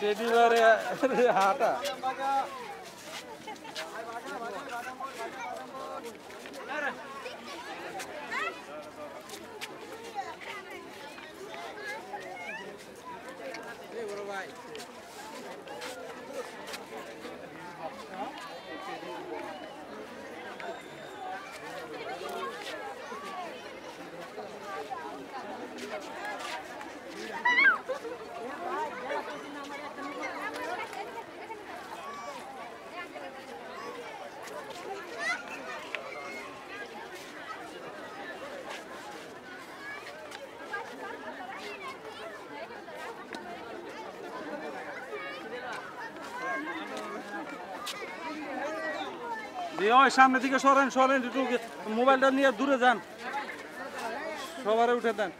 त्यति गरेर हात ওই সামনের দিকে সরেন সরেন একটু মোবাইলটা নিয়ে দূরে যান সবারে উঠে দেন